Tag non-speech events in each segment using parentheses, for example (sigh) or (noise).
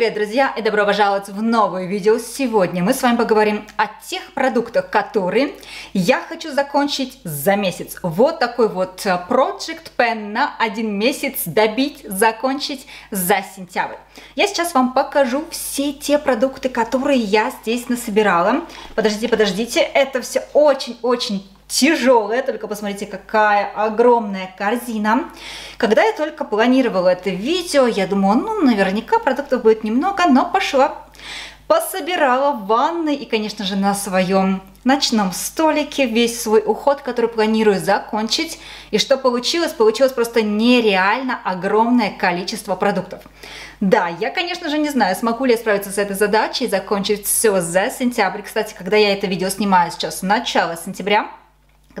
привет, друзья, и добро пожаловать в новое видео. Сегодня мы с вами поговорим о тех продуктах, которые я хочу закончить за месяц. Вот такой вот э, Project Pen на один месяц добить, закончить за сентябрь. Я сейчас вам покажу все те продукты, которые я здесь насобирала. Подождите, подождите, это все очень-очень тяжелая, только посмотрите, какая огромная корзина. Когда я только планировала это видео, я думала, ну, наверняка продуктов будет немного, но пошла пособирала в ванной и, конечно же, на своем ночном столике весь свой уход, который планирую закончить. И что получилось? Получилось просто нереально огромное количество продуктов. Да, я, конечно же, не знаю, смогу ли я справиться с этой задачей и закончить все за сентябрь. Кстати, когда я это видео снимаю сейчас, начало сентября,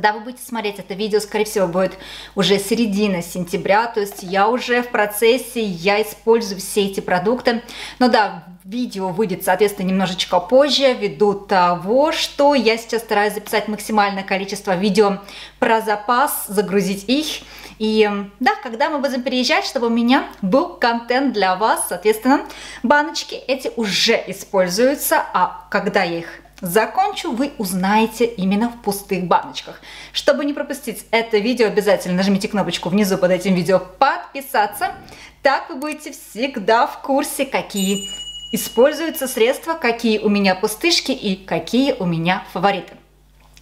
когда вы будете смотреть это видео, скорее всего, будет уже середина сентября, то есть я уже в процессе, я использую все эти продукты. Но да, видео выйдет, соответственно, немножечко позже, ввиду того, что я сейчас стараюсь записать максимальное количество видео про запас, загрузить их. И да, когда мы будем переезжать, чтобы у меня был контент для вас, соответственно, баночки эти уже используются, а когда я их Закончу вы узнаете именно в пустых баночках. Чтобы не пропустить это видео, обязательно нажмите кнопочку внизу под этим видео «Подписаться». Так вы будете всегда в курсе, какие используются средства, какие у меня пустышки и какие у меня фавориты.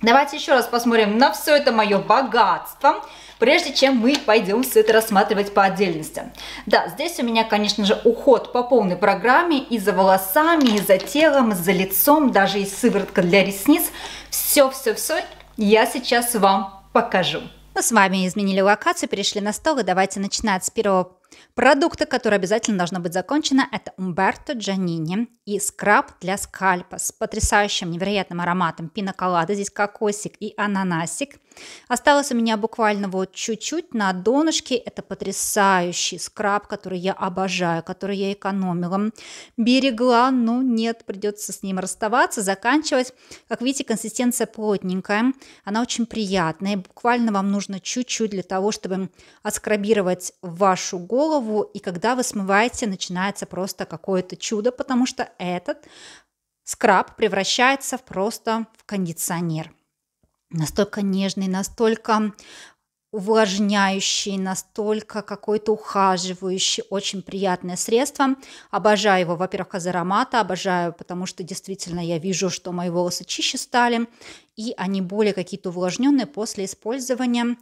Давайте еще раз посмотрим на все это мое богатство, прежде чем мы пойдем все это рассматривать по отдельности. Да, здесь у меня, конечно же, уход по полной программе и за волосами, и за телом, и за лицом, даже есть сыворотка для ресниц. Все-все-все я сейчас вам покажу. Ну, с вами изменили локацию, перешли на стол, и давайте начинать с первого Продукты, которые обязательно должны быть закончены, это Умберто Джанини и скраб для скальпа с потрясающим невероятным ароматом пиноколады, Здесь кокосик и ананасик. Осталось у меня буквально вот чуть-чуть на донышке. Это потрясающий скраб, который я обожаю, который я экономила. Берегла, но нет, придется с ним расставаться, заканчивать. Как видите, консистенция плотненькая, она очень приятная. Буквально вам нужно чуть-чуть для того, чтобы отскрабировать вашу голову голову, и когда вы смываете, начинается просто какое-то чудо, потому что этот скраб превращается просто в кондиционер. Настолько нежный, настолько увлажняющий, настолько какой-то ухаживающий, очень приятное средство. Обожаю его, во-первых, из аромата, обожаю, потому что действительно я вижу, что мои волосы чище стали, и они более какие-то увлажненные после использования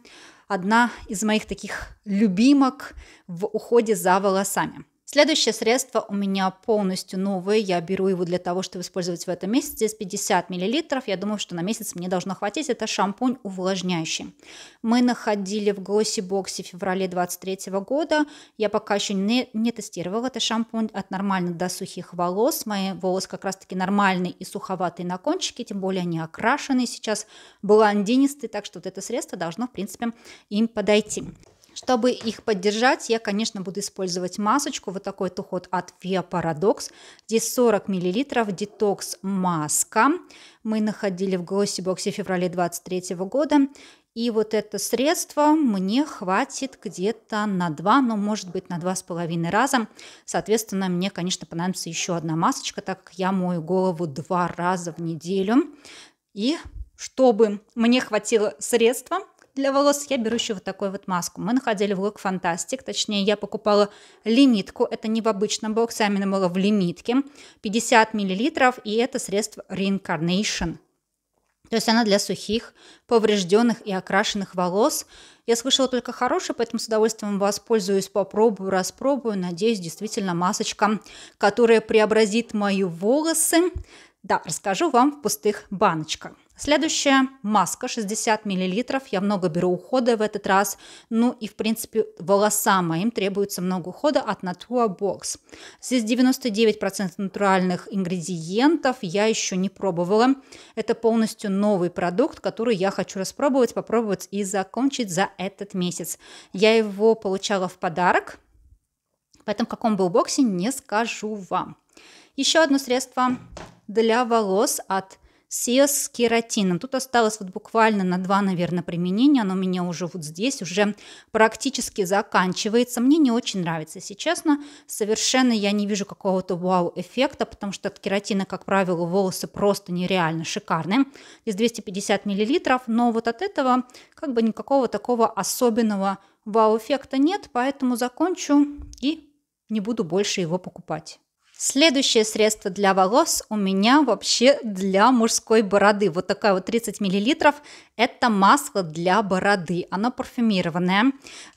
одна из моих таких любимок в уходе за волосами. Следующее средство у меня полностью новое. Я беру его для того, чтобы использовать в этом месяце. Здесь 50 мл. Я думаю, что на месяц мне должно хватить. Это шампунь увлажняющий. Мы находили в Глосси Боксе в феврале 23 года. Я пока еще не, не тестировала этот шампунь от нормальных до сухих волос. Мои волосы как раз-таки нормальные и суховатые на кончике. Тем более они окрашены сейчас, блондинистые. Так что вот это средство должно, в принципе, им подойти. Чтобы их поддержать, я, конечно, буду использовать масочку. Вот такой вот уход от Via Paradox. Здесь 40 мл детокс маска. Мы находили в Glossy в феврале 23 года. И вот это средство мне хватит где-то на 2, но ну, может быть на 2,5 раза. Соответственно, мне, конечно, понадобится еще одна масочка, так как я мою голову два раза в неделю. И чтобы мне хватило средства, для волос я беру еще вот такую вот маску. Мы находили в Look Fantastic, точнее, я покупала лимитку. Это не в обычном боксе, а именно было в лимитке. 50 мл, и это средство Reincarnation. То есть она для сухих, поврежденных и окрашенных волос. Я слышала только хорошее, поэтому с удовольствием воспользуюсь, попробую, распробую. Надеюсь, действительно масочка, которая преобразит мои волосы. Да, расскажу вам в пустых баночках. Следующая маска 60 мл. Я много беру ухода в этот раз. Ну и, в принципе, волосам моим требуется много ухода от Natura Box. Здесь 99% натуральных ингредиентов. Я еще не пробовала. Это полностью новый продукт, который я хочу распробовать, попробовать и закончить за этот месяц. Я его получала в подарок. Поэтому в каком был боксе, не скажу вам. Еще одно средство для волос от Сес с кератином. Тут осталось вот буквально на два, наверное, применения. Оно у меня уже вот здесь уже практически заканчивается. Мне не очень нравится. Если честно, совершенно я не вижу какого-то вау-эффекта, потому что от кератина, как правило, волосы просто нереально шикарные. Здесь 250 мл, но вот от этого как бы никакого такого особенного вау-эффекта нет, поэтому закончу и не буду больше его покупать. Следующее средство для волос у меня вообще для мужской бороды. Вот такая вот 30 миллилитров. Это масло для бороды. Оно парфюмированное.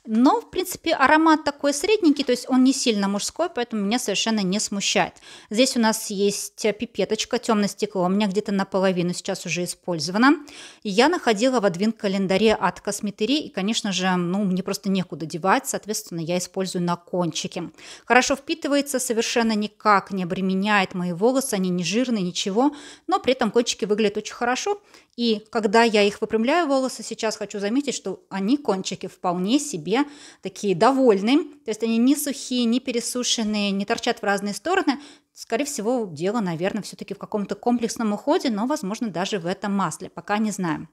Но, в принципе, аромат такой средненький, то есть он не сильно мужской, поэтому меня совершенно не смущает. Здесь у нас есть пипеточка, темное стекло. У меня где-то наполовину сейчас уже использовано. Я находила в адвент-календаре от косметери, и, конечно же, ну, мне просто некуда девать, соответственно, я использую на кончике. Хорошо впитывается, совершенно никак не обременяет мои волосы, они не жирные, ничего, но при этом кончики выглядят очень хорошо, и когда я их выпускаю, выпрямляю волосы, сейчас хочу заметить, что они, кончики, вполне себе такие довольны. То есть они не сухие, не пересушенные, не торчат в разные стороны. Скорее всего, дело, наверное, все-таки в каком-то комплексном уходе, но, возможно, даже в этом масле. Пока не знаем.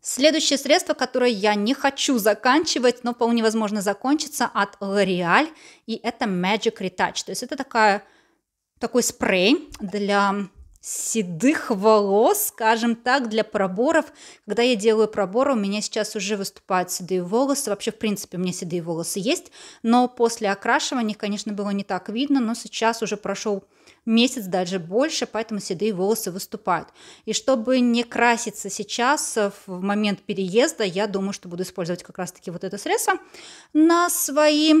Следующее средство, которое я не хочу заканчивать, но вполне возможно закончится, от L'Oreal, и это Magic Retouch. То есть это такая, такой спрей для седых волос, скажем так, для проборов. Когда я делаю проборы, у меня сейчас уже выступают седые волосы. Вообще, в принципе, у меня седые волосы есть, но после окрашивания, конечно, было не так видно, но сейчас уже прошел месяц, даже больше, поэтому седые волосы выступают. И чтобы не краситься сейчас, в момент переезда, я думаю, что буду использовать как раз-таки вот это средство на свои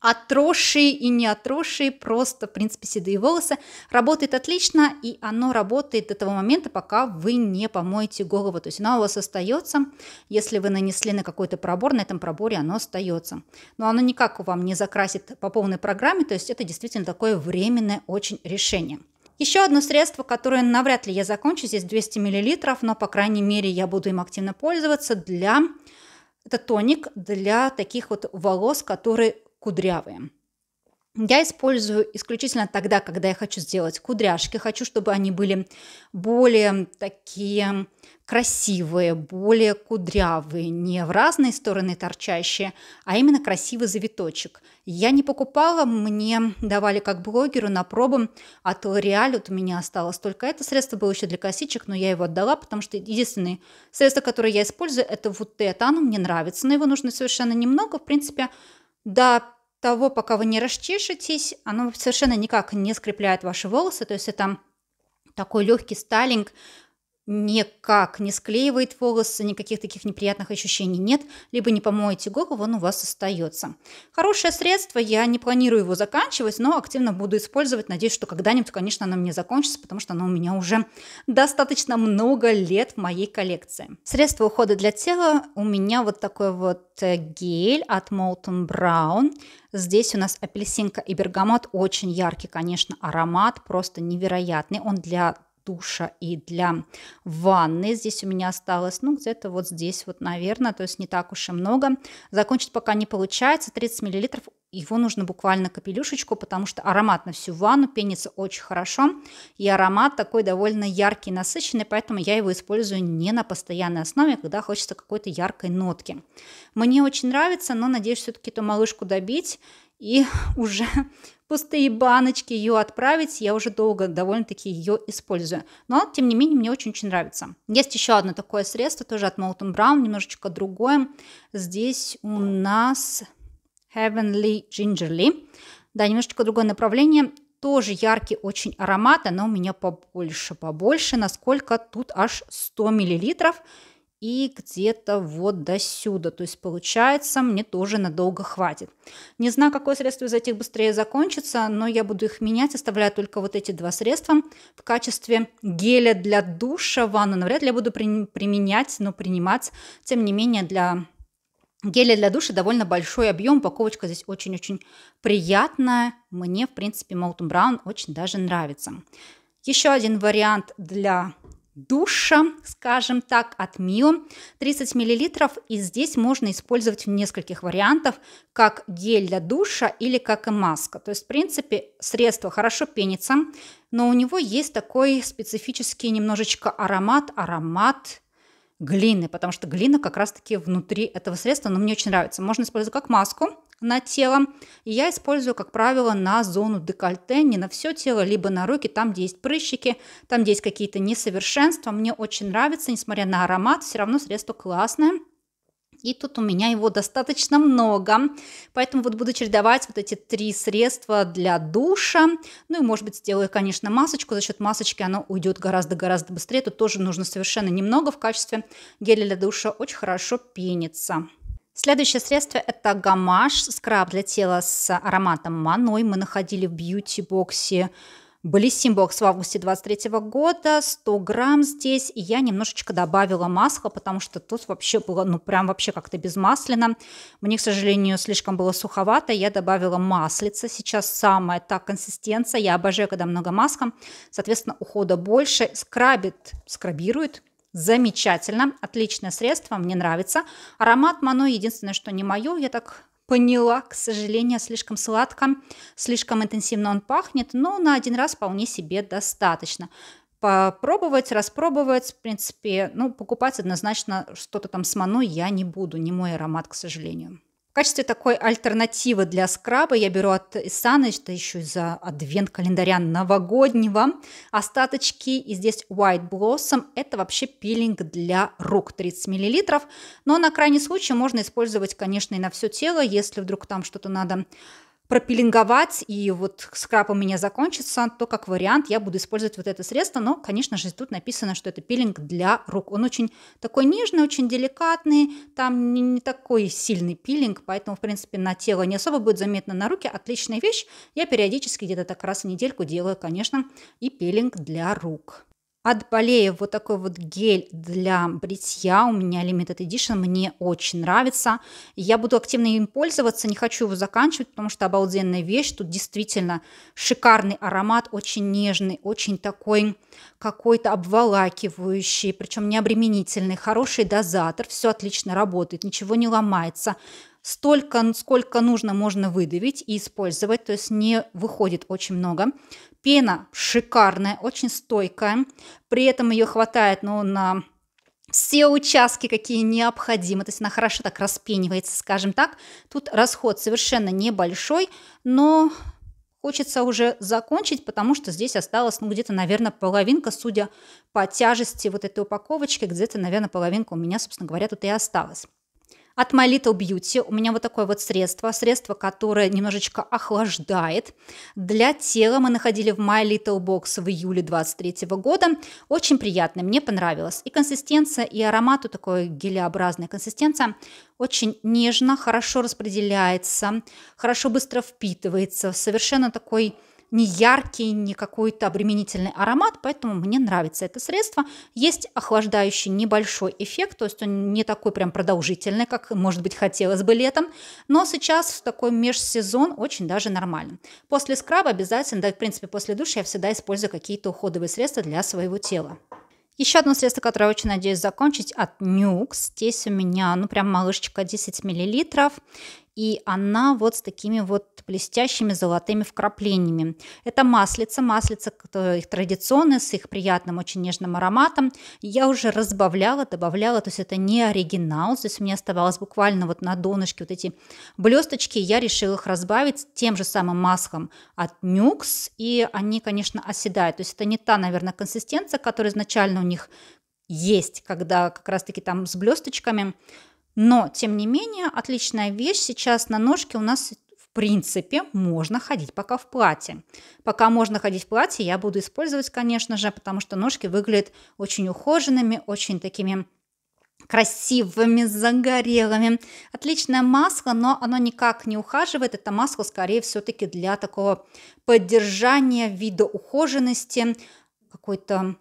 отросшие и не отросшие, просто, в принципе, седые волосы. Работает отлично, и оно работает до того момента, пока вы не помоете голову. То есть оно у вас остается, если вы нанесли на какой-то пробор, на этом проборе оно остается. Но оно никак вам не закрасит по полной программе, то есть это действительно такое временное очень решение. Еще одно средство, которое навряд ли я закончу, здесь 200 мл, но, по крайней мере, я буду им активно пользоваться для... Это тоник для таких вот волос, которые кудрявые. Я использую исключительно тогда, когда я хочу сделать кудряшки, хочу, чтобы они были более такие красивые, более кудрявые, не в разные стороны торчащие, а именно красивый завиточек. Я не покупала, мне давали как блогеру на пробу а от L'Oreal, вот у меня осталось только это средство, было еще для косичек, но я его отдала, потому что единственное средство, которое я использую, это вот это, оно мне нравится, но его нужно совершенно немного, в принципе, до того, пока вы не расчешетесь, оно совершенно никак не скрепляет ваши волосы, то есть это такой легкий стайлинг, никак не склеивает волосы, никаких таких неприятных ощущений нет, либо не помоете голову, он у вас остается. Хорошее средство, я не планирую его заканчивать, но активно буду использовать, надеюсь, что когда-нибудь, конечно, оно мне закончится, потому что оно у меня уже достаточно много лет в моей коллекции. Средство ухода для тела у меня вот такой вот э, гель от Molten Brown. Здесь у нас апельсинка и бергамот, очень яркий, конечно, аромат, просто невероятный. Он для душа и для ванны. Здесь у меня осталось, ну, где-то вот здесь вот, наверное, то есть не так уж и много. Закончить пока не получается, 30 мл, его нужно буквально капелюшечку, потому что аромат на всю ванну, пенится очень хорошо, и аромат такой довольно яркий, насыщенный, поэтому я его использую не на постоянной основе, а когда хочется какой-то яркой нотки. Мне очень нравится, но надеюсь все-таки эту малышку добить, и (laughs) уже пустые баночки, ее отправить. Я уже долго довольно-таки ее использую. Но, тем не менее, мне очень-очень нравится. Есть еще одно такое средство, тоже от Molten Brown, немножечко другое. Здесь у нас Heavenly Gingerly. Да, немножечко другое направление. Тоже яркий очень аромат, оно у меня побольше, побольше, насколько тут аж 100 миллилитров и где-то вот до сюда. То есть получается, мне тоже надолго хватит. Не знаю, какое средство из этих быстрее закончится, но я буду их менять, оставляя только вот эти два средства в качестве геля для душа ванну. Навряд ли я буду при- применять, но принимать. Тем не менее, для геля для душа довольно большой объем. Упаковочка здесь очень-очень приятная. Мне, в принципе, Molten Brown очень даже нравится. Еще один вариант для душа, скажем так, от Мио, 30 мл, и здесь можно использовать в нескольких вариантах, как гель для душа или как и маска. То есть, в принципе, средство хорошо пенится, но у него есть такой специфический немножечко аромат, аромат глины, потому что глина как раз-таки внутри этого средства, но мне очень нравится. Можно использовать как маску, на телом. И я использую, как правило, на зону декольте, не на все тело, либо на руки, там, где есть прыщики, там, где есть какие-то несовершенства. Мне очень нравится, несмотря на аромат, все равно средство классное. И тут у меня его достаточно много. Поэтому вот буду чередовать вот эти три средства для душа. Ну и, может быть, сделаю, конечно, масочку. За счет масочки она уйдет гораздо-гораздо быстрее. Тут тоже нужно совершенно немного в качестве геля для душа. Очень хорошо пенится. Следующее средство – это гамаш, скраб для тела с ароматом маной. Мы находили в бьюти-боксе Блиссим бокс в августе 23 года, 100 грамм здесь, и я немножечко добавила масла, потому что тут вообще было, ну, прям вообще как-то безмасленно. Мне, к сожалению, слишком было суховато, я добавила маслица. Сейчас самая та консистенция, я обожаю, когда много маска, соответственно, ухода больше, скрабит, скрабирует, Замечательно, отличное средство, мне нравится. Аромат Мано единственное, что не мое, я так поняла, к сожалению, слишком сладко, слишком интенсивно он пахнет, но на один раз вполне себе достаточно. Попробовать, распробовать, в принципе, ну, покупать однозначно что-то там с Мано я не буду, не мой аромат, к сожалению. В качестве такой альтернативы для скраба я беру от Исаны, это еще из-за адвент-календаря новогоднего, остаточки. И здесь White Blossom. Это вообще пилинг для рук 30 мл. Но на крайний случай можно использовать, конечно, и на все тело, если вдруг там что-то надо пропеленговать, и вот скраб у меня закончится, то как вариант я буду использовать вот это средство, но, конечно же, тут написано, что это пилинг для рук. Он очень такой нежный, очень деликатный, там не, не такой сильный пилинг, поэтому, в принципе, на тело не особо будет заметно, на руки отличная вещь. Я периодически где-то так раз в недельку делаю, конечно, и пилинг для рук. От Балеев вот такой вот гель для бритья у меня Limited Edition, мне очень нравится. Я буду активно им пользоваться, не хочу его заканчивать, потому что обалденная вещь, тут действительно шикарный аромат, очень нежный, очень такой какой-то обволакивающий, причем не обременительный, хороший дозатор, все отлично работает, ничего не ломается, столько, сколько нужно, можно выдавить и использовать, то есть не выходит очень много. Пена шикарная, очень стойкая. При этом ее хватает ну, на все участки, какие необходимы. То есть она хорошо так распенивается, скажем так. Тут расход совершенно небольшой, но хочется уже закончить, потому что здесь осталось, ну, где-то, наверное, половинка, судя по тяжести вот этой упаковочки, где-то, наверное, половинка у меня, собственно говоря, тут и осталась. От My Little Beauty у меня вот такое вот средство, средство, которое немножечко охлаждает. Для тела мы находили в My Little Box в июле 23 года. Очень приятно, мне понравилось. И консистенция, и аромат, такой гелеобразная консистенция, очень нежно, хорошо распределяется, хорошо быстро впитывается, совершенно такой не яркий, не какой-то обременительный аромат, поэтому мне нравится это средство. Есть охлаждающий небольшой эффект, то есть он не такой прям продолжительный, как, может быть, хотелось бы летом, но сейчас в такой межсезон очень даже нормально. После скраба обязательно, да, в принципе, после душа я всегда использую какие-то уходовые средства для своего тела. Еще одно средство, которое я очень надеюсь закончить, от Nuxe. Здесь у меня, ну, прям малышечка 10 мл и она вот с такими вот блестящими золотыми вкраплениями. Это маслица, маслица, которая их традиционная, с их приятным, очень нежным ароматом. Я уже разбавляла, добавляла, то есть это не оригинал, Здесь у меня оставалось буквально вот на донышке вот эти блесточки, я решила их разбавить тем же самым маслом от Nux, и они, конечно, оседают, то есть это не та, наверное, консистенция, которая изначально у них есть, когда как раз-таки там с блесточками, но, тем не менее, отличная вещь сейчас на ножке у нас в принципе, можно ходить пока в платье. Пока можно ходить в платье, я буду использовать, конечно же, потому что ножки выглядят очень ухоженными, очень такими красивыми, загорелыми. Отличное масло, но оно никак не ухаживает. Это масло скорее все-таки для такого поддержания вида ухоженности, какой-то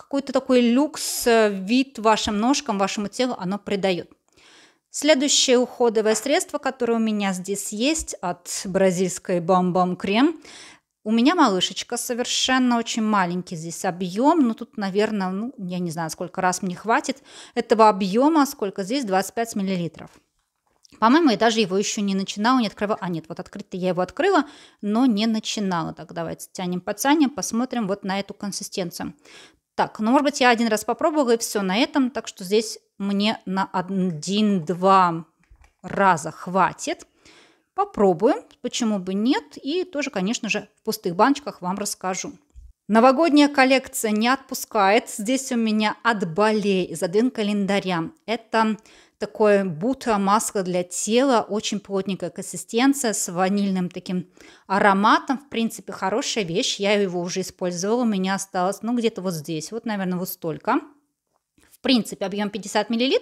какой-то такой люкс, э, вид вашим ножкам, вашему телу оно придает. Следующее уходовое средство, которое у меня здесь есть от бразильской бам крем. У меня малышечка совершенно очень маленький здесь объем, но тут, наверное, ну, я не знаю, сколько раз мне хватит этого объема, сколько здесь, 25 миллилитров. По-моему, я даже его еще не начинала, не открывала. А нет, вот открыто я его открыла, но не начинала. Так, давайте тянем, потянем, посмотрим вот на эту консистенцию. Так, ну, может быть, я один раз попробовала, и все на этом. Так что здесь мне на один-два раза хватит. Попробуем, почему бы нет. И тоже, конечно же, в пустых баночках вам расскажу. Новогодняя коллекция не отпускает. Здесь у меня от Бале из один календаря. Это такое бутро масло для тела, очень плотненькая консистенция с ванильным таким ароматом. В принципе, хорошая вещь, я его уже использовала, у меня осталось, ну, где-то вот здесь, вот, наверное, вот столько. В принципе, объем 50 мл.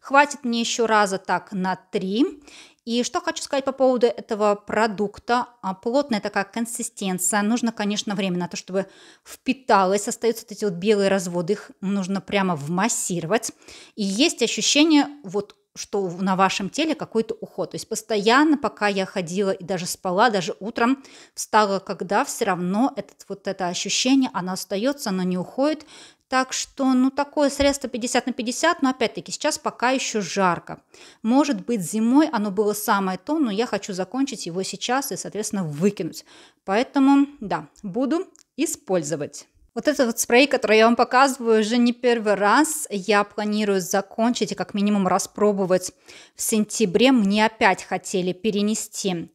Хватит мне еще раза так на 3. И что хочу сказать по поводу этого продукта. А, плотная такая консистенция. Нужно, конечно, время на то, чтобы впиталось, Остаются вот эти вот белые разводы. Их нужно прямо вмассировать. И есть ощущение вот что на вашем теле какой-то уход. То есть постоянно, пока я ходила и даже спала, даже утром встала, когда все равно этот, вот это ощущение, оно остается, оно не уходит. Так что, ну, такое средство 50 на 50, но опять-таки сейчас пока еще жарко. Может быть, зимой оно было самое то, но я хочу закончить его сейчас и, соответственно, выкинуть. Поэтому, да, буду использовать. Вот этот вот спрей, который я вам показываю уже не первый раз, я планирую закончить и как минимум распробовать в сентябре. Мне опять хотели перенести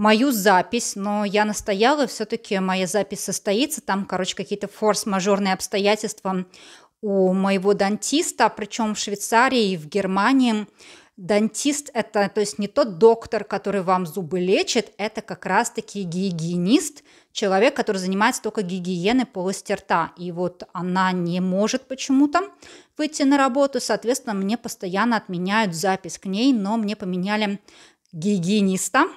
мою запись, но я настояла, все-таки моя запись состоится. Там, короче, какие-то форс-мажорные обстоятельства у моего дантиста, причем в Швейцарии и в Германии. Дантист – это, то есть, не тот доктор, который вам зубы лечит, это как раз-таки гигиенист, человек, который занимается только гигиеной полости рта. И вот она не может почему-то выйти на работу, соответственно, мне постоянно отменяют запись к ней, но мне поменяли гигиениста –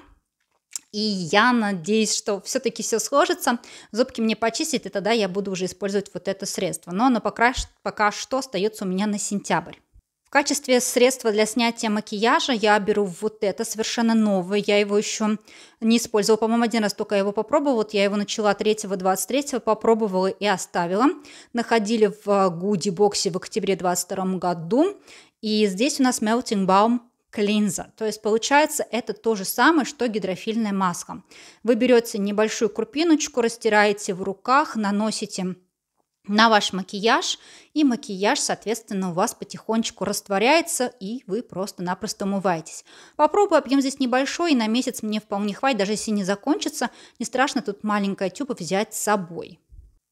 и я надеюсь, что все-таки все сложится. Зубки мне почистит, и тогда я буду уже использовать вот это средство. Но оно пока, пока что остается у меня на сентябрь. В качестве средства для снятия макияжа я беру вот это совершенно новое. Я его еще не использовала. По-моему, один раз только я его попробовала. Вот я его начала 3-23, попробовала и оставила. Находили в Гуди э, боксе в октябре 22 году. И здесь у нас Melting Balm клинза. То есть получается это то же самое, что гидрофильная маска. Вы берете небольшую крупиночку, растираете в руках, наносите на ваш макияж, и макияж, соответственно, у вас потихонечку растворяется, и вы просто-напросто умываетесь. Попробую объем здесь небольшой, и на месяц мне вполне хватит, даже если не закончится, не страшно тут маленькая тюба взять с собой.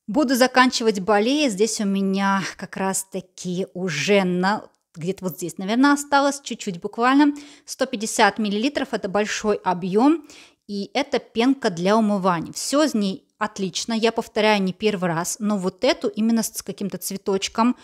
Буду заканчивать болея. Здесь у меня как раз таки уже на где-то вот здесь, наверное, осталось чуть-чуть буквально. 150 миллилитров – это большой объем, и это пенка для умывания. Все с ней отлично, я повторяю не первый раз, но вот эту именно с каким-то цветочком.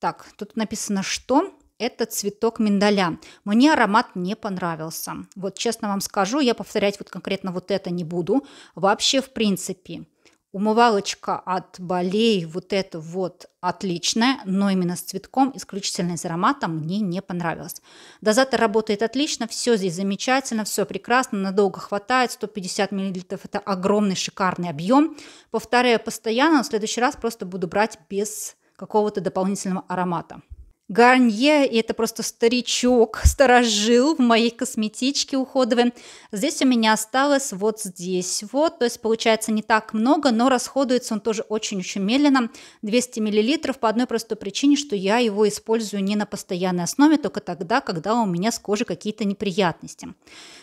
Так, тут написано что? Это цветок миндаля. Мне аромат не понравился. Вот честно вам скажу, я повторять вот конкретно вот это не буду. Вообще, в принципе. Умывалочка от болей, вот это вот отличная, но именно с цветком, исключительно из ароматом мне не понравилось. Дозатор работает отлично, все здесь замечательно, все прекрасно, надолго хватает, 150 мл это огромный шикарный объем. Повторяю постоянно, но в следующий раз просто буду брать без какого-то дополнительного аромата. Гарнье, и это просто старичок, (laughs) сторожил в моей косметичке уходовой. Здесь у меня осталось вот здесь вот, то есть получается не так много, но расходуется он тоже очень-очень медленно, 200 мл, по одной простой причине, что я его использую не на постоянной основе, только тогда, когда у меня с кожи какие-то неприятности.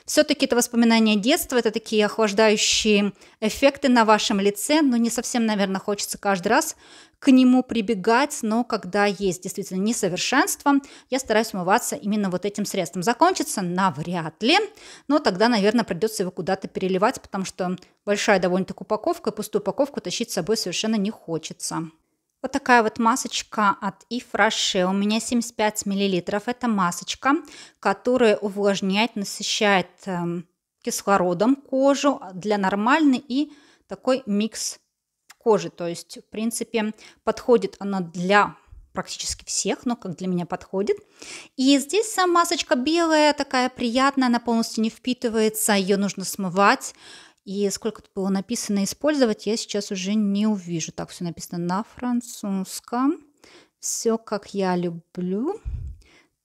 Все-таки это воспоминания детства, это такие охлаждающие эффекты на вашем лице, но не совсем, наверное, хочется каждый раз к нему прибегать, но когда есть действительно несовершенство, я стараюсь умываться именно вот этим средством. Закончится навряд ли, но тогда, наверное, придется его куда-то переливать, потому что большая довольно-таки упаковка, и пустую упаковку тащить с собой совершенно не хочется. Вот такая вот масочка от Ifrashe. У меня 75 мл. Это масочка, которая увлажняет, насыщает эм, кислородом кожу для нормальной и такой микс кожи. То есть, в принципе, подходит она для практически всех, но как для меня подходит. И здесь сама масочка белая, такая приятная, она полностью не впитывается, ее нужно смывать. И сколько тут было написано использовать, я сейчас уже не увижу. Так все написано на французском. Все как я люблю.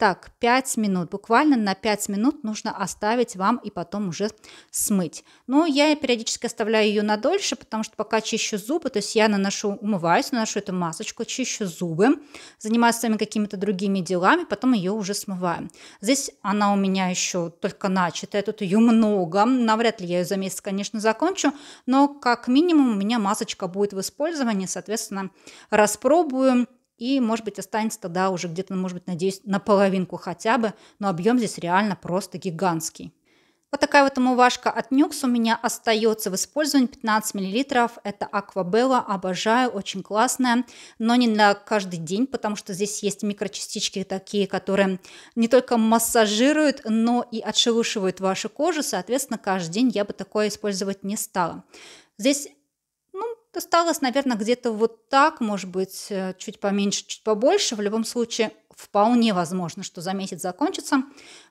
Так, 5 минут. Буквально на 5 минут нужно оставить вам и потом уже смыть. Но я периодически оставляю ее надольше, потому что пока чищу зубы, то есть я наношу, умываюсь, наношу эту масочку, чищу зубы, занимаюсь своими какими-то другими делами, потом ее уже смываю. Здесь она у меня еще только начатая, тут ее много. Навряд ли я ее за месяц, конечно, закончу, но как минимум у меня масочка будет в использовании, соответственно, распробую и, может быть, останется тогда уже где-то, может быть, надеюсь, на половинку хотя бы, но объем здесь реально просто гигантский. Вот такая вот умывашка от Нюкс у меня остается в использовании 15 мл. Это Аквабелла, обожаю, очень классная, но не на каждый день, потому что здесь есть микрочастички такие, которые не только массажируют, но и отшелушивают вашу кожу, соответственно, каждый день я бы такое использовать не стала. Здесь досталось, наверное, где-то вот так, может быть, э, чуть поменьше, чуть побольше. В любом случае, вполне возможно, что за месяц закончится.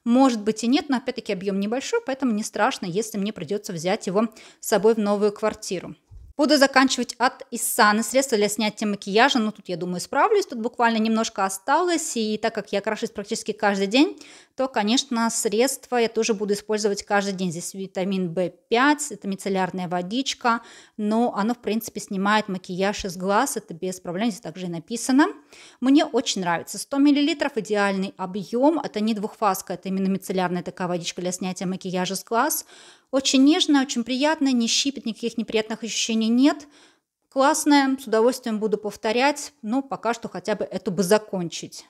Может быть и нет, но опять-таки объем небольшой, поэтому не страшно, если мне придется взять его с собой в новую квартиру. Буду заканчивать от Иссаны средства для снятия макияжа. Ну, тут, я думаю, справлюсь. Тут буквально немножко осталось. И так как я крашусь практически каждый день, то, конечно, средства я тоже буду использовать каждый день. Здесь витамин В5, это мицеллярная водичка. Но оно, в принципе, снимает макияж из глаз. Это без проблем. Здесь также и написано. Мне очень нравится. 100 мл идеальный объем. Это не двухфазка, это именно мицеллярная такая водичка для снятия макияжа с глаз. Очень нежная, очень приятная, не щипит, никаких неприятных ощущений нет. Классная, с удовольствием буду повторять, но пока что хотя бы эту бы закончить.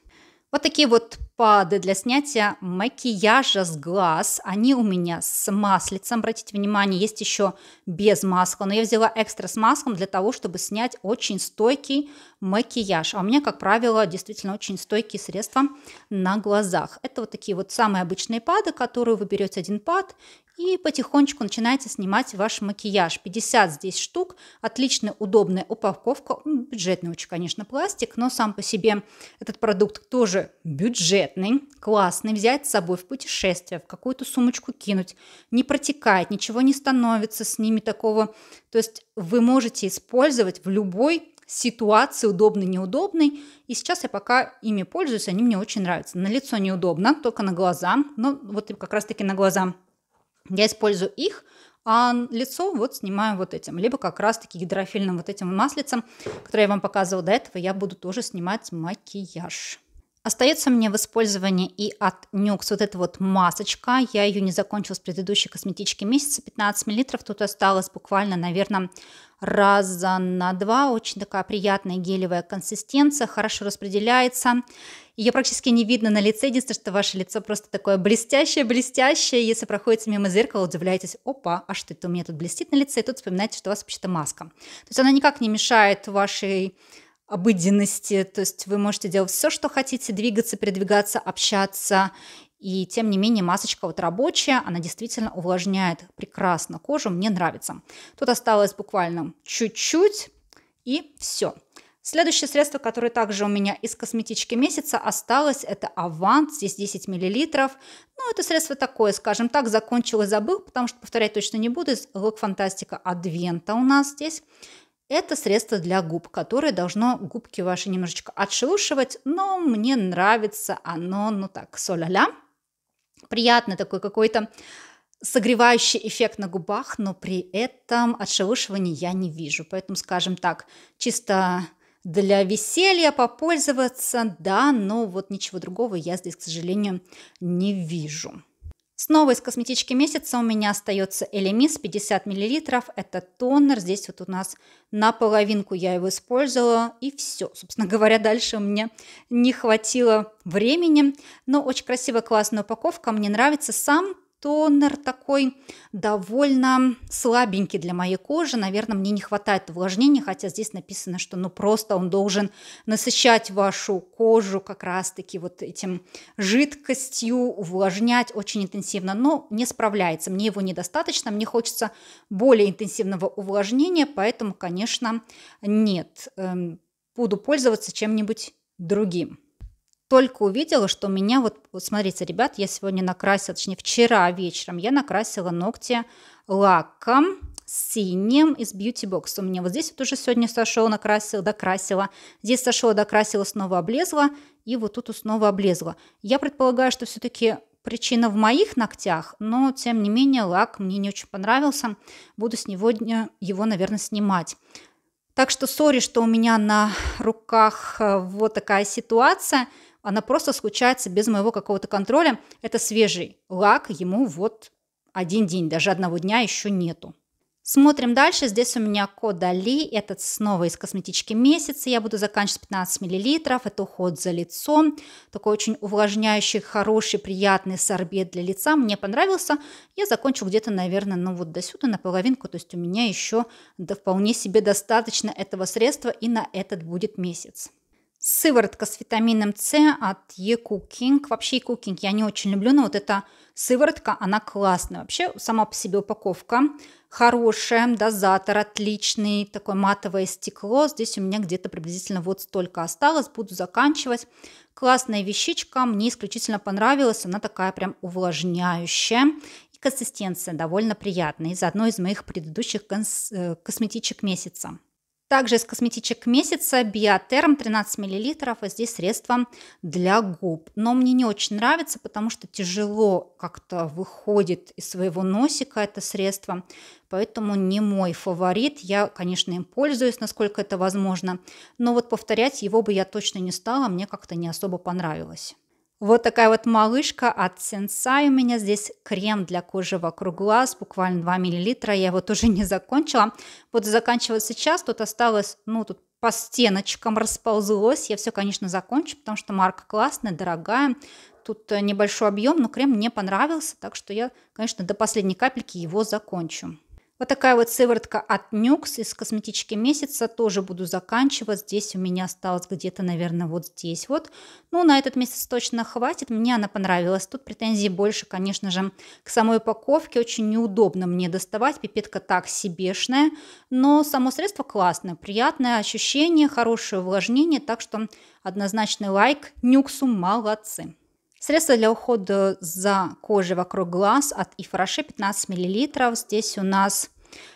Вот такие вот пады для снятия макияжа с глаз. Они у меня с маслицем. Обратите внимание, есть еще без масла. Но я взяла экстра с маслом для того, чтобы снять очень стойкий макияж. А у меня, как правило, действительно очень стойкие средства на глазах. Это вот такие вот самые обычные пады, которые вы берете один пад и потихонечку начинаете снимать ваш макияж. 50 здесь штук, отличная удобная упаковка, бюджетный очень, конечно, пластик, но сам по себе этот продукт тоже бюджетный, классный, взять с собой в путешествие, в какую-то сумочку кинуть, не протекает, ничего не становится с ними такого, то есть вы можете использовать в любой ситуации удобной, неудобной. И сейчас я пока ими пользуюсь, они мне очень нравятся. На лицо неудобно, только на глаза. Но вот как раз-таки на глаза я использую их, а лицо вот снимаю вот этим. Либо как раз-таки гидрофильным вот этим маслицем, которое я вам показывала до этого, я буду тоже снимать макияж. Остается мне в использовании и от NYX вот эта вот масочка. Я ее не закончила с предыдущей косметички месяца, 15 мл. Тут осталось буквально, наверное, раза на два. Очень такая приятная гелевая консистенция, хорошо распределяется. Ее практически не видно на лице. Единственное, что ваше лицо просто такое блестящее-блестящее. Если проходите мимо зеркала, удивляетесь, опа, а что это у меня тут блестит на лице? И тут вспоминаете, что у вас вообще-то маска. То есть она никак не мешает вашей обыденности, то есть вы можете делать все, что хотите, двигаться, передвигаться, общаться, и тем не менее масочка вот рабочая, она действительно увлажняет прекрасно кожу, мне нравится. Тут осталось буквально чуть-чуть и все. Следующее средство, которое также у меня из косметички месяца осталось, это Авант, здесь 10 мл. Ну, это средство такое, скажем так, закончил и забыл, потому что повторять точно не буду. Из Фантастика Адвента у нас здесь. Это средство для губ, которое должно губки ваши немножечко отшелушивать, но мне нравится оно, ну так, соля-ля приятный такой какой-то согревающий эффект на губах, но при этом отшелушивания я не вижу. Поэтому, скажем так, чисто для веселья попользоваться, да, но вот ничего другого я здесь, к сожалению, не вижу. Снова из косметички месяца у меня остается Элемис 50 мл. Это тонер. Здесь вот у нас наполовинку я его использовала. И все. Собственно (laughs) говоря, дальше у меня не хватило времени. Но очень красивая, классная упаковка. Мне нравится сам тонер такой довольно слабенький для моей кожи. Наверное, мне не хватает увлажнения, хотя здесь написано, что ну просто он должен насыщать вашу кожу как раз-таки вот этим жидкостью, увлажнять очень интенсивно, но не справляется. Мне его недостаточно, мне хочется более интенсивного увлажнения, поэтому, конечно, нет. Эм, буду пользоваться чем-нибудь другим только увидела, что у меня вот, вот смотрите, ребят, я сегодня накрасила, точнее, вчера вечером я накрасила ногти лаком синим из Beauty Box. У меня вот здесь вот уже сегодня сошел, накрасила, докрасила. Здесь сошел, докрасила, снова облезла. И вот тут снова облезла. Я предполагаю, что все-таки причина в моих ногтях, но тем не менее лак мне не очень понравился. Буду с него его, наверное, снимать. Так что сори, что у меня на руках э, вот такая ситуация – она просто случается без моего какого-то контроля. Это свежий лак, ему вот один день, даже одного дня еще нету. Смотрим дальше. Здесь у меня кода Ли. Этот снова из косметички месяца. Я буду заканчивать 15 мл. Это уход за лицом. Такой очень увлажняющий, хороший, приятный сорбет для лица. Мне понравился. Я закончу где-то, наверное, ну вот до сюда, на половинку. То есть у меня еще да, вполне себе достаточно этого средства. И на этот будет месяц. Сыворотка с витамином С от E-Cooking. Вообще E-Cooking я не очень люблю, но вот эта сыворотка, она классная. Вообще сама по себе упаковка хорошая, дозатор отличный, такое матовое стекло. Здесь у меня где-то приблизительно вот столько осталось, буду заканчивать. Классная вещичка, мне исключительно понравилась, она такая прям увлажняющая. И консистенция довольно приятная, из одной из моих предыдущих кос э, косметичек месяца. Также из косметичек месяца Биотерм 13 мл, и здесь средство для губ. Но мне не очень нравится, потому что тяжело как-то выходит из своего носика это средство, поэтому не мой фаворит. Я, конечно, им пользуюсь, насколько это возможно, но вот повторять его бы я точно не стала, мне как-то не особо понравилось. Вот такая вот малышка от Сенсай. У меня здесь крем для кожи вокруг глаз, буквально 2 мл. Я его тоже (laughs) не закончила. Буду заканчивать сейчас. Тут осталось, ну, тут по стеночкам расползлось. Я все, конечно, закончу, потому что марка классная, дорогая. Тут э, небольшой объем, но крем мне понравился. Так что я, конечно, до последней капельки его закончу. Вот такая вот сыворотка от Нюкс из косметички месяца. Тоже буду заканчивать. Здесь у меня осталось где-то, наверное, вот здесь вот. Ну, на этот месяц точно хватит. Мне она понравилась. Тут претензий больше, конечно же, к самой упаковке. Очень неудобно мне доставать. Пипетка так себешная. Но само средство классное. Приятное ощущение, хорошее увлажнение. Так что однозначный лайк Нюксу. Молодцы. Средство для ухода за кожей вокруг глаз от Ифраши 15 мл. Здесь у нас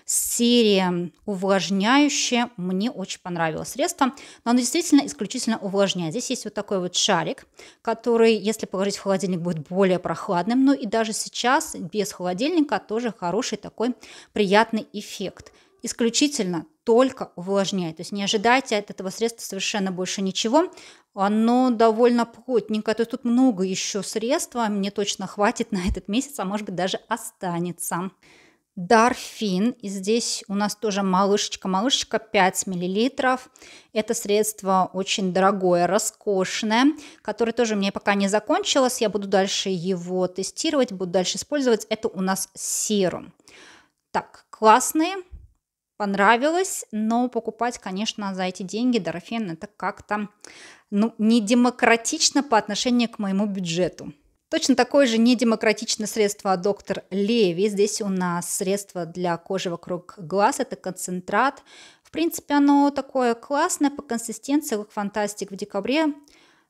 серия увлажняющая. Мне очень понравилось средство, но оно действительно исключительно увлажняет. Здесь есть вот такой вот шарик, который, если положить в холодильник, будет более прохладным. Но ну и даже сейчас без холодильника тоже хороший такой приятный эффект. Исключительно только увлажняет. То есть не ожидайте от этого средства совершенно больше ничего оно довольно плотненькое, то есть тут много еще средства, мне точно хватит на этот месяц, а может быть даже останется. Дарфин, и здесь у нас тоже малышечка-малышечка, 5 мл. Это средство очень дорогое, роскошное, которое тоже мне пока не закончилось, я буду дальше его тестировать, буду дальше использовать. Это у нас серум. Так, классные, понравилось, но покупать, конечно, за эти деньги Дорофен это как-то ну, не демократично по отношению к моему бюджету. Точно такое же недемократичное средство доктор Леви. Здесь у нас средство для кожи вокруг глаз. Это концентрат. В принципе, оно такое классное по консистенции. как Фантастик в декабре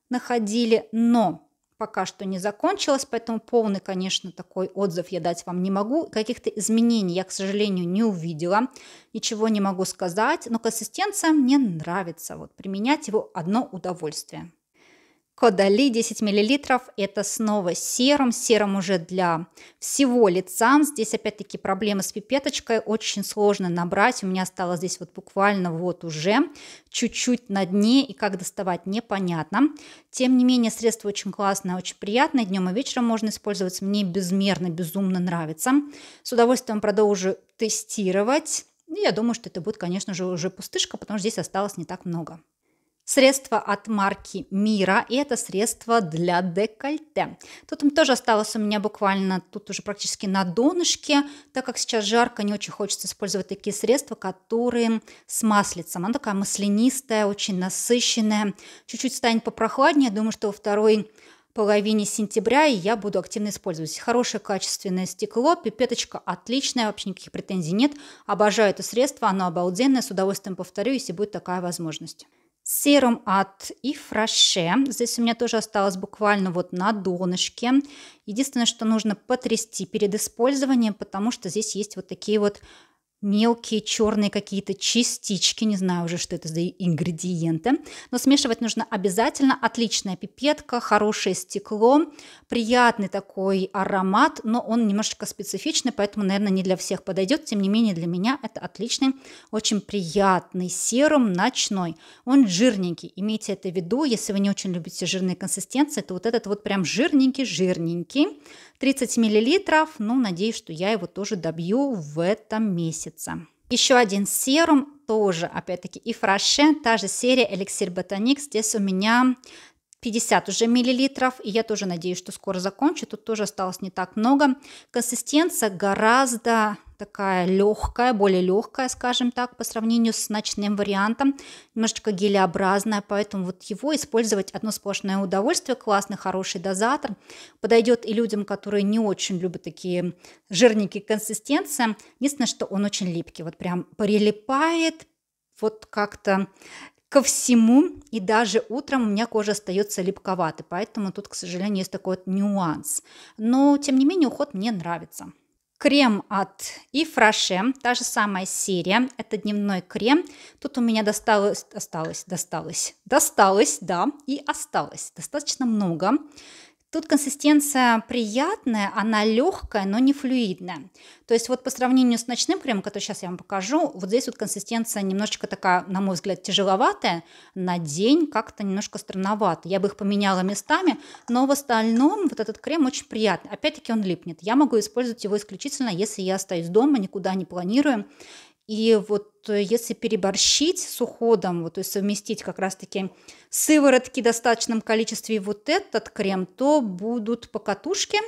находили. Но пока что не закончилась, поэтому полный, конечно, такой отзыв я дать вам не могу. Каких-то изменений я, к сожалению, не увидела, ничего не могу сказать, но консистенция мне нравится, вот применять его одно удовольствие. Кодали 10 мл – это снова серым, серым уже для всего лица. Здесь опять-таки проблемы с пипеточкой, очень сложно набрать. У меня осталось здесь вот буквально вот уже чуть-чуть на дне, и как доставать непонятно. Тем не менее, средство очень классное, очень приятное. Днем и вечером можно использовать. Мне безмерно, безумно нравится. С удовольствием продолжу тестировать. я думаю, что это будет, конечно же, уже пустышка, потому что здесь осталось не так много средство от марки Мира, и это средство для декольте. Тут он тоже осталось у меня буквально, тут уже практически на донышке, так как сейчас жарко, не очень хочется использовать такие средства, которые с маслицем. Она такая маслянистая, очень насыщенная, чуть-чуть станет попрохладнее, думаю, что во второй половине сентября, и я буду активно использовать. Хорошее качественное стекло, пипеточка отличная, вообще никаких претензий нет. Обожаю это средство, оно обалденное, с удовольствием повторю, если будет такая возможность сером от Ифраше. Здесь у меня тоже осталось буквально вот на донышке. Единственное, что нужно потрясти перед использованием, потому что здесь есть вот такие вот мелкие черные какие-то частички, не знаю уже, что это за ингредиенты, но смешивать нужно обязательно. Отличная пипетка, хорошее стекло, приятный такой аромат, но он немножечко специфичный, поэтому, наверное, не для всех подойдет. Тем не менее, для меня это отличный, очень приятный серум ночной. Он жирненький, имейте это в виду, если вы не очень любите жирные консистенции, то вот этот вот прям жирненький-жирненький, 30 миллилитров, ну, надеюсь, что я его тоже добью в этом месяце месяца. Еще один серум тоже, опять-таки, и фраше, та же серия Эликсир Ботаник. Здесь у меня 50 уже миллилитров. И я тоже надеюсь, что скоро закончу. Тут тоже осталось не так много. Консистенция гораздо такая легкая, более легкая, скажем так, по сравнению с ночным вариантом, немножечко гелеобразная, поэтому вот его использовать одно сплошное удовольствие, классный, хороший дозатор, подойдет и людям, которые не очень любят такие жирненькие консистенции, единственное, что он очень липкий, вот прям прилипает, вот как-то ко всему, и даже утром у меня кожа остается липковатой, поэтому тут, к сожалению, есть такой вот нюанс. Но, тем не менее, уход мне нравится. Крем от Ифраше, та же самая серия, это дневной крем. Тут у меня досталось, осталось, досталось, досталось, да, и осталось достаточно много. Тут консистенция приятная, она легкая, но не флюидная. То есть вот по сравнению с ночным кремом, который сейчас я вам покажу, вот здесь вот консистенция немножечко такая, на мой взгляд, тяжеловатая, на день как-то немножко странновато. Я бы их поменяла местами, но в остальном вот этот крем очень приятный. Опять-таки он липнет. Я могу использовать его исключительно, если я остаюсь дома, никуда не планирую, и вот э, если переборщить с уходом, вот, то есть совместить как раз-таки сыворотки в достаточном количестве и вот этот крем, то будут покатушки,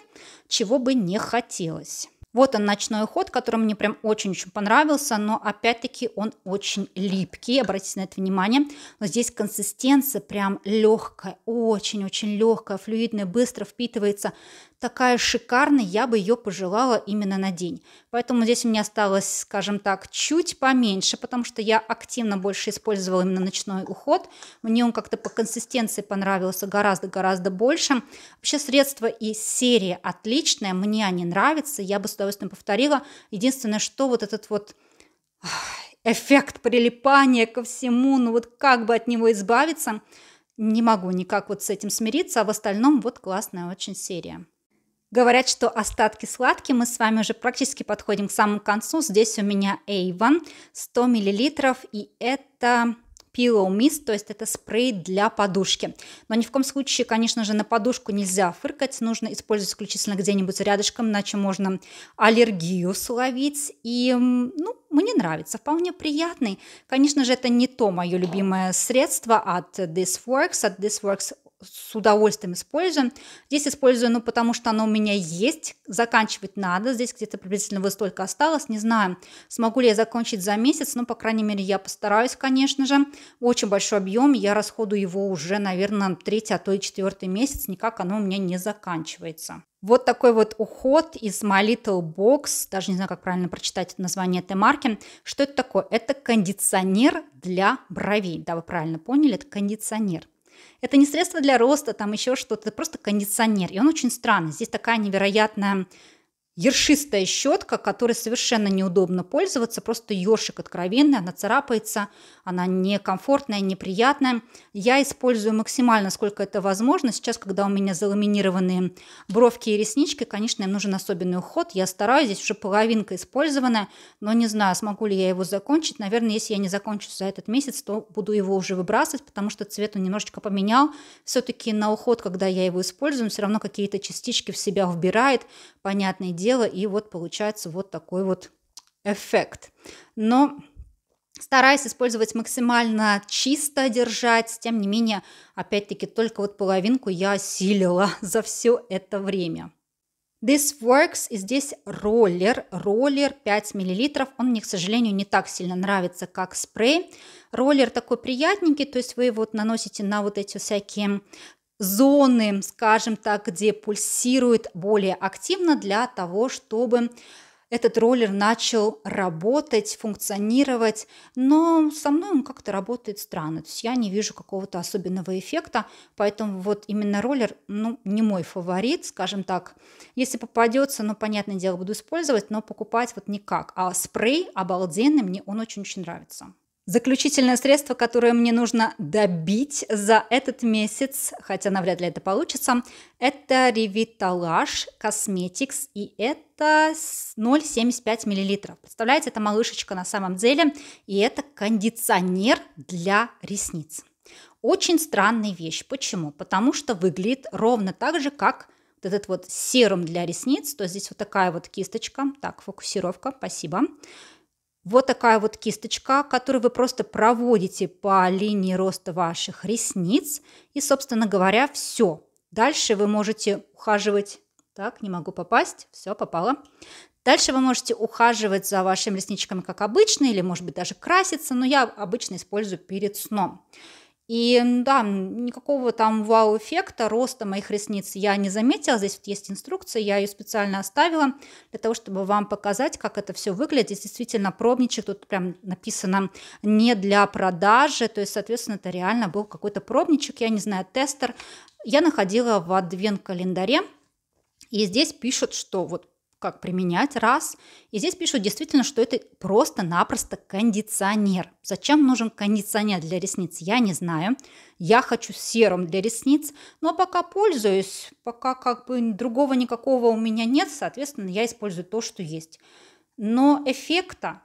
чего бы не хотелось. Вот он ночной уход, который мне прям очень-очень понравился, но опять-таки он очень липкий, обратите на это внимание. Но здесь консистенция прям легкая, очень-очень легкая, флюидная, быстро впитывается такая шикарная, я бы ее пожелала именно на день. Поэтому здесь у меня осталось, скажем так, чуть поменьше, потому что я активно больше использовала именно ночной уход. Мне он как-то по консистенции понравился гораздо-гораздо больше. Вообще средства и серии отличные, мне они нравятся, я бы с удовольствием повторила. Единственное, что вот этот вот эффект прилипания ко всему, ну вот как бы от него избавиться, не могу никак вот с этим смириться, а в остальном вот классная очень серия. Говорят, что остатки сладкие, мы с вами уже практически подходим к самому концу. Здесь у меня Avon 100 мл, и это Pillow Mist, то есть это спрей для подушки. Но ни в коем случае, конечно же, на подушку нельзя фыркать, нужно использовать исключительно где-нибудь рядышком, иначе можно аллергию словить. И, ну, мне нравится, вполне приятный. Конечно же, это не то мое любимое средство от This Works. От This Works с удовольствием используем. Здесь использую, ну, потому что оно у меня есть, заканчивать надо. Здесь где-то приблизительно вот столько осталось, не знаю, смогу ли я закончить за месяц, но, ну, по крайней мере, я постараюсь, конечно же. Очень большой объем, я расходую его уже, наверное, третий, а то и четвертый месяц, никак оно у меня не заканчивается. Вот такой вот уход из My Little Box, даже не знаю, как правильно прочитать название этой марки. Что это такое? Это кондиционер для бровей. Да, вы правильно поняли, это кондиционер. Это не средство для роста, там еще что-то, это просто кондиционер. И он очень странный. Здесь такая невероятная ершистая щетка, которой совершенно неудобно пользоваться, просто ершик откровенный, она царапается, она некомфортная, неприятная. Я использую максимально, сколько это возможно. Сейчас, когда у меня заламинированные бровки и реснички, конечно, им нужен особенный уход. Я стараюсь, здесь уже половинка использованная, но не знаю, смогу ли я его закончить. Наверное, если я не закончу за этот месяц, то буду его уже выбрасывать, потому что цвет он немножечко поменял. Все-таки на уход, когда я его использую, он все равно какие-то частички в себя вбирает, понятное дело дело, и вот получается вот такой вот эффект. Но стараясь использовать максимально чисто держать, тем не менее, опять-таки, только вот половинку я осилила (laughs) за все это время. This Works, и здесь роллер, роллер 5 мл, он мне, к сожалению, не так сильно нравится, как спрей. Роллер такой приятненький, то есть вы его вот наносите на вот эти всякие зоны, скажем так, где пульсирует более активно для того, чтобы этот роллер начал работать, функционировать, но со мной он как-то работает странно. То есть я не вижу какого-то особенного эффекта, поэтому вот именно роллер, ну, не мой фаворит, скажем так. Если попадется, ну, понятное дело, буду использовать, но покупать вот никак. А спрей обалденный, мне он очень-очень нравится. Заключительное средство, которое мне нужно добить за этот месяц, хотя навряд ли это получится, это Revitalash Cosmetics, и это 0,75 мл. Представляете, это малышечка на самом деле, и это кондиционер для ресниц. Очень странная вещь. Почему? Потому что выглядит ровно так же, как вот этот вот серум для ресниц. То есть здесь вот такая вот кисточка. Так, фокусировка, спасибо. Спасибо вот такая вот кисточка, которую вы просто проводите по линии роста ваших ресниц. И, собственно говоря, все. Дальше вы можете ухаживать. Так, не могу попасть. Все, попало. Дальше вы можете ухаживать за вашими ресничками, как обычно, или, может быть, даже краситься, но я обычно использую перед сном. И да, никакого там вау-эффекта роста моих ресниц я не заметила. Здесь вот есть инструкция, я ее специально оставила для того, чтобы вам показать, как это все выглядит. Здесь действительно пробничек, тут прям написано не для продажи, то есть, соответственно, это реально был какой-то пробничек, я не знаю, тестер. Я находила в адвент-календаре, и здесь пишут, что вот как применять, раз. И здесь пишут действительно, что это просто-напросто кондиционер. Зачем нужен кондиционер для ресниц, я не знаю. Я хочу серум для ресниц, но пока пользуюсь, пока как бы другого никакого у меня нет, соответственно, я использую то, что есть. Но эффекта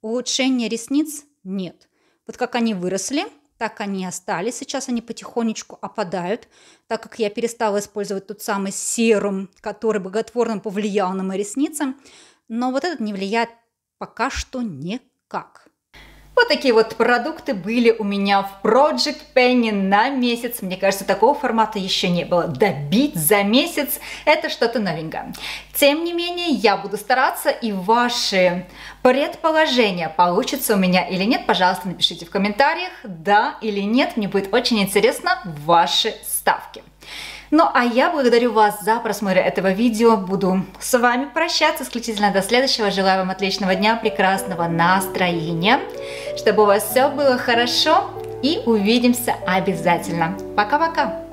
улучшения ресниц нет. Вот как они выросли – так они остались. Сейчас они потихонечку опадают, так как я перестала использовать тот самый серум, который благотворно повлиял на мои ресницы. Но вот этот не влияет пока что никак. Вот такие вот продукты были у меня в Project Penny на месяц. Мне кажется, такого формата еще не было. Добить за месяц – это что-то новенькое. Тем не менее, я буду стараться, и ваши предположения, получится у меня или нет, пожалуйста, напишите в комментариях, да или нет. Мне будет очень интересно ваши ставки. Ну а я благодарю вас за просмотр этого видео. Буду с вами прощаться исключительно до следующего. Желаю вам отличного дня, прекрасного настроения, чтобы у вас все было хорошо. И увидимся обязательно. Пока-пока!